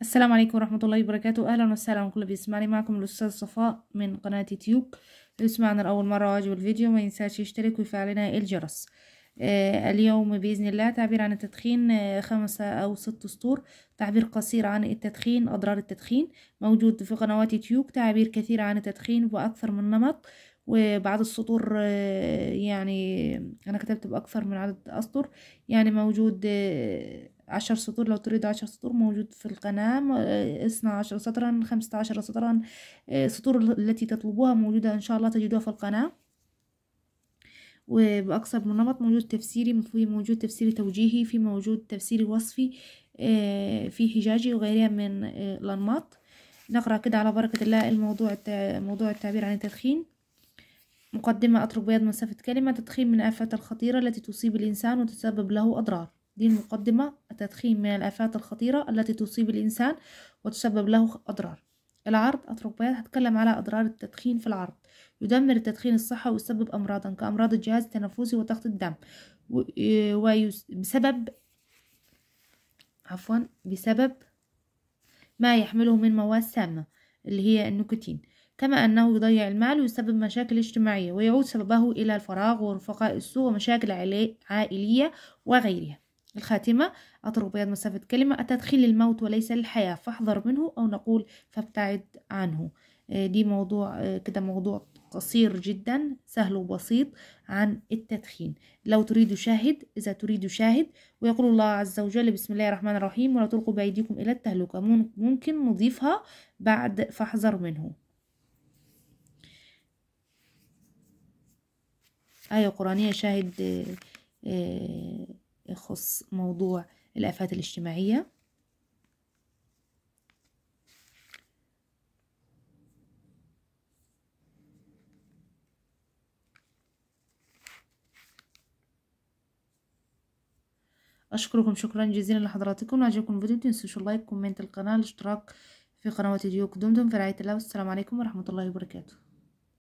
السلام عليكم ورحمة الله وبركاته أهلا وسهلا بكل بيسمعني معكم الأستاذ صفاء من قناة يوتيوب اللي يسمعنا لأول مرة واجب الفيديو ما ينساش يشترك ويفعلنا الجرس آه اليوم بإذن الله تعبير عن التدخين آه خمسة أو ست سطور تعبير قصير عن التدخين أضرار التدخين موجود في قنوات يوتيوب تعبير كثير عن التدخين بأكثر من نمط وبعض السطور آه يعني أنا كتبت بأكثر من عدد أسطر يعني موجود آه، عشر سطور لو تريد عشر سطور موجود في القناة آه، اثنا عشر سطرا خمسة عشر سطرا آه، السطور التي تطلبوها موجودة إن شاء الله تجدوها في القناة وبأكثر من نمط موجود تفسيري في موجود تفسيري توجيهي في موجود تفسيري وصفي آه، في حجاجي وغيرها من الأنماط نقرأ كده على بركة الله الموضوع موضوع التعبير عن التدخين مقدمة أترك بيض مسافة كلمة تدخين من الآفات الخطيرة التي تصيب الإنسان وتسبب له أضرار دي المقدمة التدخين من الآفات الخطيرة التي تصيب الإنسان وتسبب له أضرار العرض أترك هتكلم على أضرار التدخين في العرض يدمر التدخين الصحة ويسبب أمراضا كأمراض الجهاز التنفسي وضغط الدم وبسبب عفوا بسبب ما يحمله من مواد سامة اللي هي النيكوتين كما أنه يضيع المال ويسبب مشاكل اجتماعية ويعود سببه إلى الفراغ ورفقاء السوء ومشاكل عائلية وغيرها الخاتمة أطرق بياض مسافة كلمة التدخين للموت وليس للحياة فاحذر منه أو نقول فابتعد عنه آه، دي موضوع آه، كده موضوع قصير جدا سهل وبسيط عن التدخين لو تريد شاهد إذا تريد شاهد ويقول الله عز وجل بسم الله الرحمن الرحيم ولا تلقوا بأيديكم إلى التهلكة ممكن نضيفها بعد فاحذر منه آية قرآنية شاهد آه آه يخص موضوع الآفات الاجتماعية أشكركم شكرا جزيلا لحضراتكم وعجبكم الفيديو متنسوش اللايك كومنت القناة الاشتراك في قنوات اليوك دمتم في رعاية الله والسلام عليكم ورحمة الله وبركاته